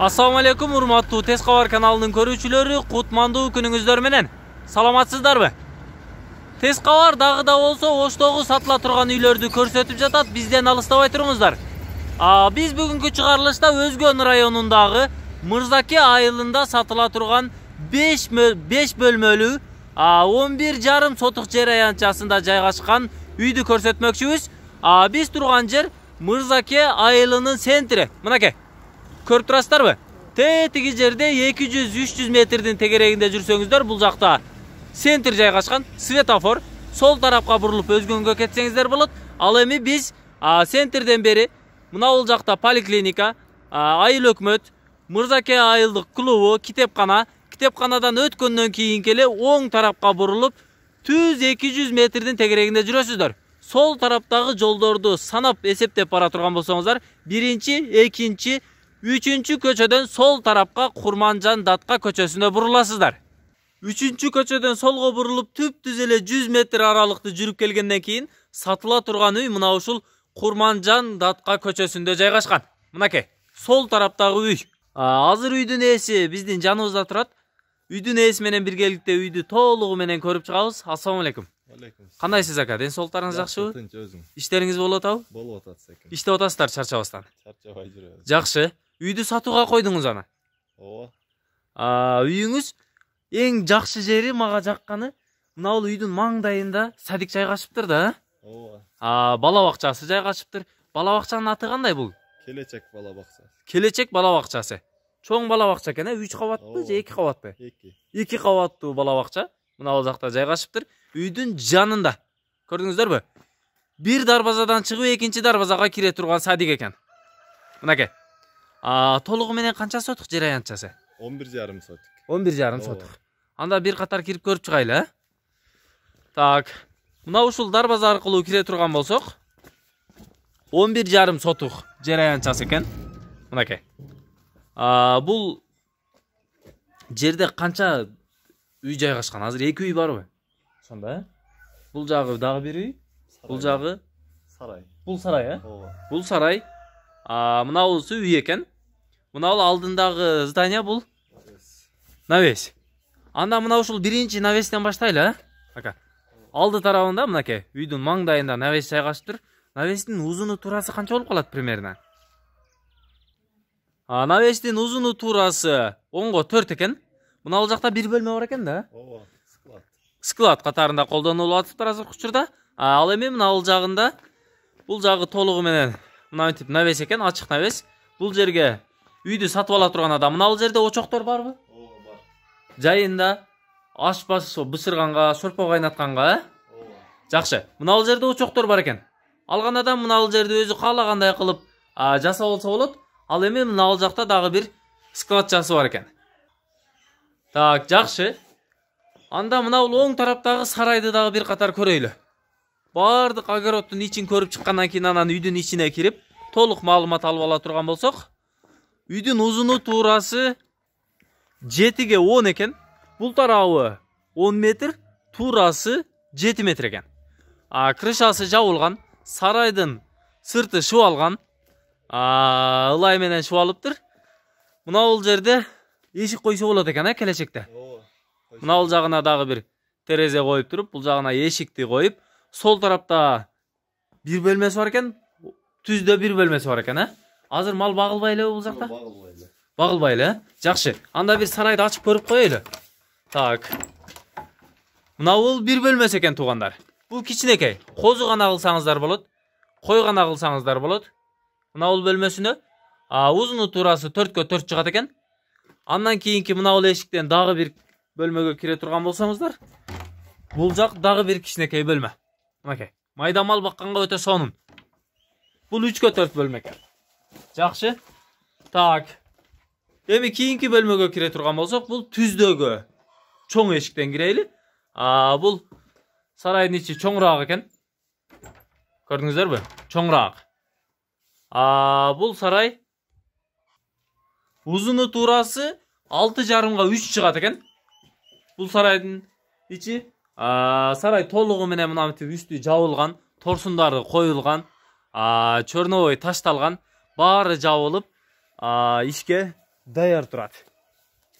Ассаламу алейкум, урматтуу Тез Хабар каналынын көрүүчүлөрү, кутмандуу күнүңүздөр менен. Саламатсыздарбы? Тез Хабар дагы да болсо Оштогу сатыла турган үйлөрдү көрсөтүп жатат. бізден алыстабай туруңуздар. А, биз бүгүнкү чыгарылышта Өзгөн районундагы Мырзаке айылында сатыла турган 5 5 он 11 жарым сотық жер аянтчасында жайгашкан үйдү көрсөтмөкчүбүз. биз турган жер Мырзаке айылынын центри. Мынакей көріп ба тетиги жерде 200- 300 үч жүз метрдин тегерегинде жүрсөңүздөр бул жакта центр жайгашкан светофор сол тарапка бурулуп өзгөнгө кетсеңиздер болот ал эми биз центрден бери мына бул жакта поликлиника айыл өкмөт мырзаке айылдык клубу китепкана китепканадан өткөндөн кийин келе оң тарапка бурулуп түз эки жүз метрдин тегерегинде жүрөсүздөр сол тараптагы жолдорду санап эсептеп бара турган болсоңуздар биринчи экинчи үчүнчү көчөдөн сол тарапка курманжан датка көчөсүнө 3 үчүнчү көчөдөн солго бурулуп түп түз эле жүз метр аралыкты жүрүп келгенден кийин сатыла турган үй мына ушул курманжан датка көчөсүндө жайгашкан мынакей сол тараптагы үй азыр үйдүн ээси биздин жаныбызда турат үйдүн ээси менен биргеликте үйдү толугу менен көрүп чыгабыз ассалам алейкум алейкум кандайсыз ака ден соолуктарыңыз жакшыбы тынч өзүң иштериңиз болуп атабы болуп атат иштеп атасыздар чарчабастан чарчабай жүрөбүз жакшы үйді сатуға қойдыңыз ана ооба үйіңіз ең жақсы жері мага жаққаны мынау үйдің маңдайында садик жайгашыптыр да ә? ооба бала бакчасы жайгашыптыр бала бакчанын аты қандай бұл келечек бала келечек бала чоң бала екен экен ә? э үч кабатпы же эки кабатпы эки эки кабаттуу бала бакча мынау жакта жайгашыптыр үйдүн жанында көрдүңүздөрбү бір дарбазадан шығып екінші дарбазаға кире тұрған садик екен мынакей толугу менен канча соттук жер аянтчасы он бир жарым сотук он бир жарым сотук анда бир катар кирип көрүп чыгайлы э ә? так мына ушул дарбаза аркылуу кире турган болсок он бир жарым сотук жер аянтчасы экен мынакей бул жерде канча үй жайгашкан азыр эки үй барбы ошондо э ә? бул жагы дагы бир үй бул жагы сарай бул сарай э бул сарай ә? мынаусы үй екен мынау алдындағы здание бұл навес анда мынау ушул биринчи навестен баштайлы а ака алды тарабында мынакей үйдүн маңдайында навес жайгашып тур навестин узуну туурасы канча болуп калат примерно навестин узуну туурасы оңго төрт экен мына жакта бир бөлмө бар экен да ооба склад склад катарында колдонулуп атыптыр азыркы учурда ал эми мына жагында бул жагы толугу менен мынаминтип навес экен ачык навес бұл жерге үйді сатып ала турган адам мына жерде очоктор барбы ооба бар жайында аш сол бысырғанға сорпа қайнатқанға ә? ооба жакшы жерде очоктор бар екен алған адам мынау бул өзі қалағандай каалагандай кылып жасап алса болот ал эми мына жақта дағы дагы бир складчасы бар екен так жакшы анда мына оң тараптағы сарайды дағы бір қатар көрейлі баардык огороддун ичин көрүп чыккандан кийин анан үйдүн ичине кирип толук маалымат алып ала турган болсок үйдүн узуну туурасы жетиге он экен бул тарабы он метр туурасы жети метр экен крышасы жабылган сарайдын сырты шыбалган ылай менен шыбалыптыр мына бул жерде эшик койсо болот экен э келечекте ооба мына бул жагына дагы бир терезе коюп туруп бул жагына эшикти коюп сол тарапта бир бөлмесі бар екен түздө бир бөлмесі бар екен ә азыр мал багылбай элеби бул жакта багылбай эле багылбай жакшы анда бир сарайды ачып көрүп коелу так мына бул бир бөлмөсү экен туугандар бул кичинекей козу гана кылсаңыздар болот кой гана кылсаңыздар болот мына бул бөлмөсүнө узуну туурасы төрткө төрт чыгат экен андан кийинки мына бул эшиктен дагы бир бөлмөгө кире турган болсоңуздар бул жак дагы бир кичинекей бөлмө Мәке, майда мал баққанға өте сонун бұл үшке төрт бөлме экен жақсы так эми кейінгі бөлмөгө кіре тұрған болсақ бұл түздөгү чоң эшиктен кирели бул сарайдын ичи чоңураак экен көрдүңүздөрбү чоңураак бұл сарай ұзыны турасы алты жарымға 3 шығады экен бұл сарайдың ичи сарай толугу менен мынтип үстү жабылган торсундары коюлган черновой ташталган баары жабылып ишке даяр турат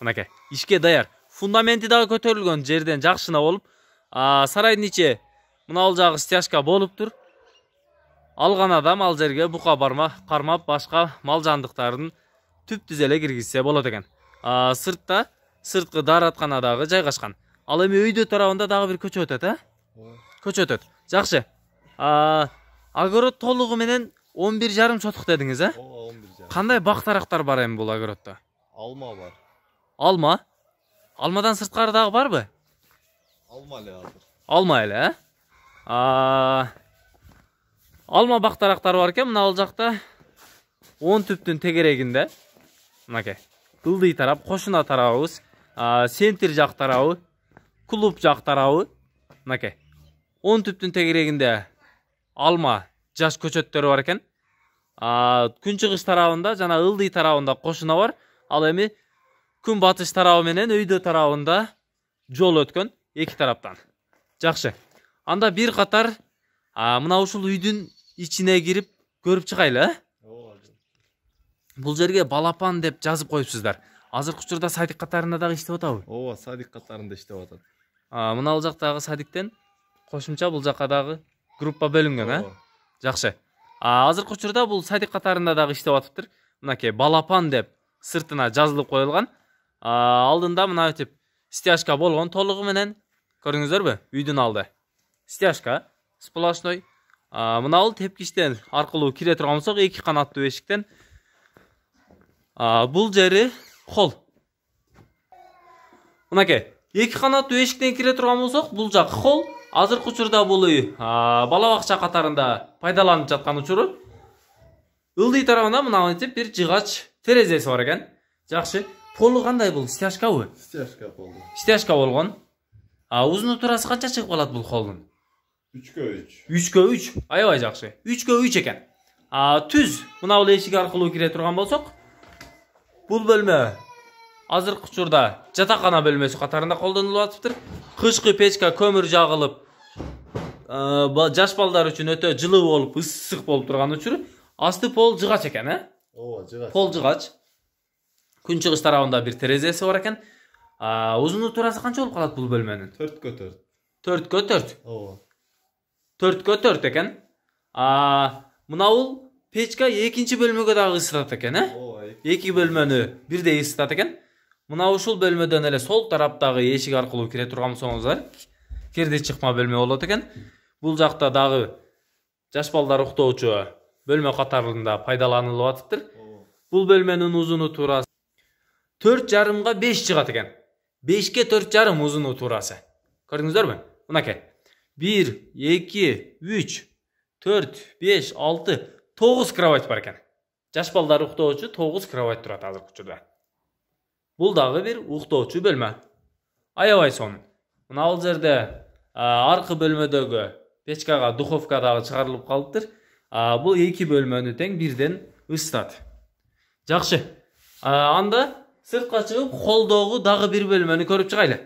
мынакей ишке даяр фундаменти дагы көтөрүлгөн жерден жакшына болуп сарайдын ичи мынабул жагы стяжка болуптур алган адам ал жерге бука кармап башка мал жандыктарын түп түз эле киргизсе болот экен сыртта сырткы даараткана дагы жайгашкан ал эми өйдө тарабында дагы бир көчө өтөт э көчө өтөт жакшы огород менен он бир жарым сотық дедиңиз э ооба он бир жарым кандай бак дарактар бар эми бул огороддо алма бар алма алмадан сырткары дагы барбы алма эле азыр алма эле э алма бак дарактары бар экен мына ал жакта он түптүн тегерегинде мынакей ылдый тарап кошуна тарабыбыз центр жак тарабы клуб жақ тарабы мынакей он түптүн тегерегинде алма жас көчөттөрү бар экен күн чыгыш тарабында жана ылдый тарабында кошуна бар ал эми күн батыш тарабы менен өйдө тарабында жол өткөн екі тараптан жакшы анда бир катар мына ушул үйдүн ичине кирип көрүп чыгайлы бұл бул жерге балапан деп жазып коюпсуздар азыркы учурда садик катарында дагы иштеп атабы ооба садик катарында иштеп атат ал жактагы садиктен кошумча бул жака дагы группа бөлүнгөн э жакшы азыркы учурда бул садик катарында дагы иштеп атыптыр мынакей балапан деп сыртына жазылып коюлган алдында мына мынтип стяжка болгон толугу менен көрдүңүздөрбү үйдүн алды стяжка сплошной мына бул тепкичтен аркылуу кире турган болсок эки канаттуу эшиктен бул жери қол мынакей екі қанатты эшиктен келе тұрған болсақ бұл жақ қол азыркы учурда бул үй бала бакча катарында пайдаланып жаткан учуру ылдый тарабында мына мынтип бир жыгач терезеси бар экен жакшы полу кандай бул стяжкабы стяжка полу стяжка болгон узунутурасы канча чыгып калат бул холдун үчкө үч үчкө үч аябай жакшы үчкө үч экен түз мына бул эшик аркылуу кире турган болсок Бұл бөлме азыркы учурда жатакана бөлмөсү катарында колдонулуп атыптыр. Кышкы печка көмүр жагылып, э, жаш балдар үчүн өтө жылы болуп, ысык болуп турган учур. Асты пол жыгач экен, э? Ооба, жыгач. Пол жыгач. Күн чыгыш тарабында бир терезеси бар экен. Узуну турасы канча болуп калат бул бөлмөнүн? 4кө 4. 4кө 4. Ооба. 4кө 4 экен. мына бул печка экинчи бөлмөгө дагы ысытат экен, э? эки бөлмөнү бирдей ысытат экен мына ушул бөлмөдөн эле сол тараптагы эшик аркылуу кире турган болсоңуздар кирди чыкма бөлмө болот экен бул жакта дагы жаш балдар уктоочу бөлмө катарында пайдаланылып атыптыр бул бөлмөнүн узуну туурасы төрт жарымга беш чыгат экен бешке төрт жарым узуну туурасы көрдүңүздөрбү мынакей бир эки үч төрт беш алты тогуз кровать бар экен жаш балдар уктоочу тогуз кровать турат азыркы учурда бул дагы бир уктоочу бөлмө аябай сонун мына ал жерде аркы бөлмөдөгү печкага духовка дагы чыгарылып калыптыр бул эки бөлмөнү тең бирден ысытат жакшы анда сыртка чыгып холдогу дагы бир бөлмөнү көрүп чыгайлы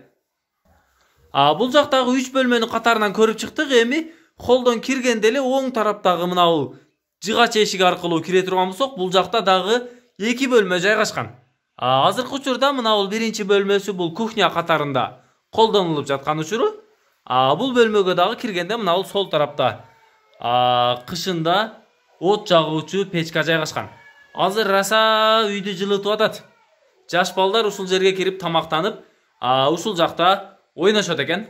бул жактагы үч бөлмөнү катарынан көрүп чыктык эми холдон киргенде эле оң тараптагы мына жыгач чешігі аркылуу кире турган болсок бул жакта дагы эки бөлмө жайгашкан азыркы учурда мына бул биринчи бөлмөсү бул кухня катарында колдонулуп жаткан учуру бул бөлмөгө дагы киргенде мына бул сол тарапта кышында от жагуучу печка жайгашкан азыр раса үйдү жылытып атат жаш балдар ушул жерге кирип тамактанып ушул жакта ойношот экен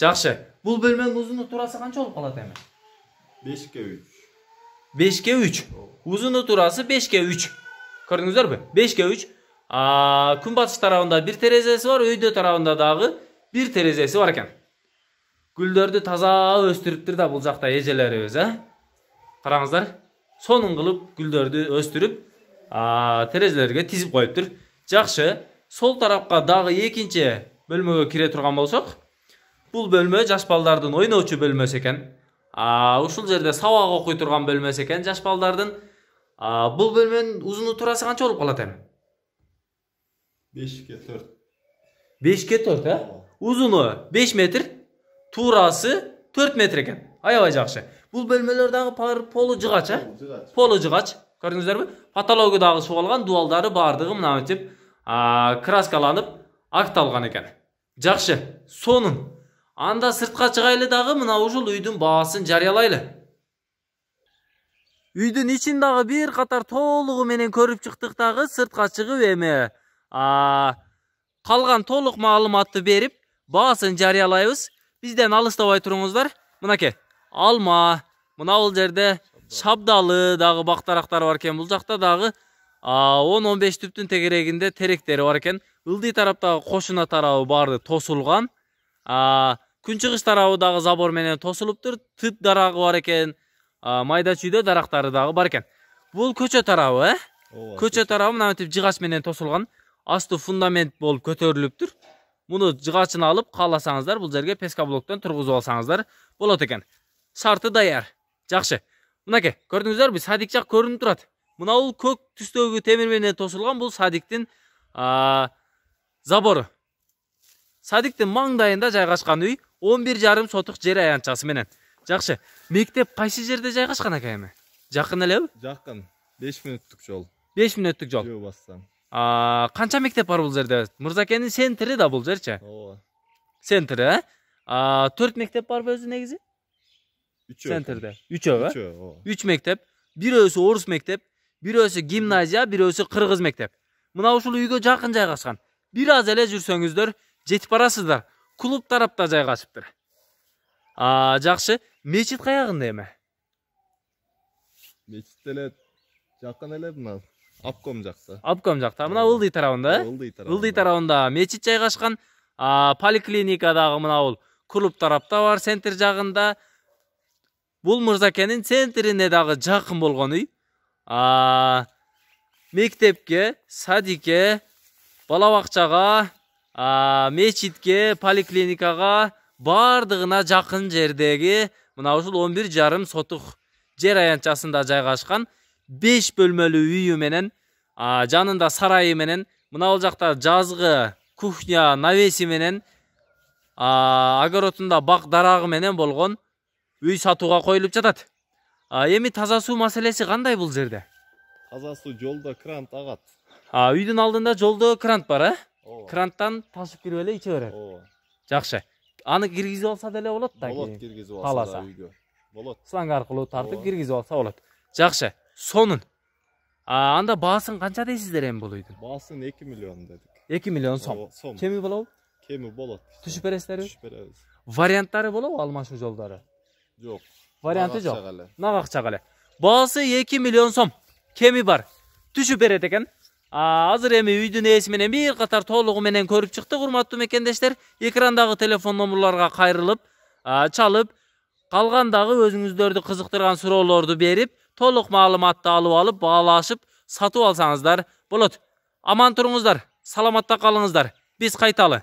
жакшы бул бөлмөнүн узуну туурасы канча болуп калат эми бешке үч 5 ке 3. ұзыны турасы 5 ке 3. Көрдіңіздер бе? 5 ке 3. күнбатыш күн батыш терезесі бар, үйдің тарабында дағы бір терезесі бар екен. Гүлдерді таза өсіріптір де, бұл жақта ежелерібіз, ә? Қараңыздар. Соның қалып гүлдерді өсіріп, а терезелерге тізіп қойыптыр. Жақсы, сол тарапқа дағы екінші бөлмеге кіре түрған болсақ, бұл бөлме жас балалардың ойнаушы бөлмесі ушул жерде сабак окуй турган бөлмөсү экен жаш балдардын бул бөлмөнүн узуну туурасы канча болуп калат эми бешке төрт бешке төрт э узуну беш метр туурасы төрт метр экен аябай жакшы бул бөлмөлөр дагы полу жыгач э полу жыгач көрдүңүздөрбү потологу дагы алган дубалдары баардыгы мына мынтип краскаланып акталган экен жакшы сонун анда сыртқа шығайлы дағы мына ушул үйдүн баасын жарыялайлы үйдүн ичин дагы бир катар толугу менен көрүп чыктык дагы сыртка чыгып эми калган толук маалыматты берип баасын жарыялайбыз бизден алыстабай туруңуздар мынакей алма мына бул жерде шабдалы дагы бак дарактары бар экен бул жакта дагы он он беш түптүн тегерегинде теректери бар экен ылдый тараптагы кошуна тарабы баары тосулган күнчығыш тарабы дагы забор менен тосулуптур тып дарагы бар экен майда чүйдө дарактары дагы бар экен бул көчө тарабы э көчө тарабы мына мынтип жыгач менен тосулган асты фундамент болуп көтөрүлүптүр муну жыгачын алып кааласаңыздар бул жерге пескоблоктон тургузуп алсаңыздар болот экен шарты даяр жакшы мынакей көрдүңүздөрбү садик жак көрүнүп турат мына бул көк түстөгү темир менен тосулган бул садиктин забору садиктин маңдайында жайгашкан үй он бир жарым сотық жер аянтчасы менен жакшы мектеп кайсы жерде жайгашкан ака эми жакын элеби жакын беш мүнөттүк жол беш мүнөттүк жол жөө бассаң канча мектеп бар бул жерде мырзакенин центри да бул жерчи ооба центри э төрт мектеп барбы өзү негизи үчөө центрде үчөө э үчөө ооба үч мектеп бирөөсү орус мектеп бирөөсү гимназия бирөөсү кыргыз мектеп мына ушул үйгө жакын жайгашкан бир аз эле жүрсөңүздөр жетип барасыздар клуб тарапта жайгашыптыр а жакшы мечит каягында эми мечит деле жакын эле мына обком жакта обком жакта мына ылдый тарабында ылдый тарабында ылдый тарабында мечит жайгашкан поликлиника дагы мына бул клуб тарапта бар центр жағында. бул мырзакенин центрине дагы жакын болгон үй мектепке садике, бала мечитке поликлиникаға, бардығына жақын жердегі мына ушул он бир жарым сотук жер аянтчасында жайгашкан беш бөлмөлүү үйү менен жанында сарайы менен мына бул жакта жазгы кухня навеси менен огородунда бак дарагы менен болгон үй сатууга коюлуп жатат эми таза суу маселеси кандай бул жерде таза суу жолдо крант агат үйдүн алдында жолдо крант бар э оо кранттан ташып кирип эле иче берет ооба жакшы аны киргизип алса деле болот да болот киргизип алса кааласа үйгө болот шланг аркылуу тартып киргизип алса болот жакшы сонун анда баасын канча дейсиздер эми бул үйдүн баасын эки миллион дедик эки миллион сом сом кеми болобу кеми болот түшүп бересиздерби түшүп беребиз варианттары болобу алмашуу жолдору жок варианты жок нак акчага эле баасы эки миллион сом кеми бар түшүп берет экен азыр эми үйдүн ээси менен бир катар толугу менен көрүп чыктык урматтуу мекендештер экрандагы телефон номурларга кайрылып чалып калган дагы өзүңүздөрдү кызыктырган суроолорду берип толук маалыматты алып алып баалашып сатып алсаңыздар болот аман туруңуздар саламатта қалыңыздар, біз қайталы.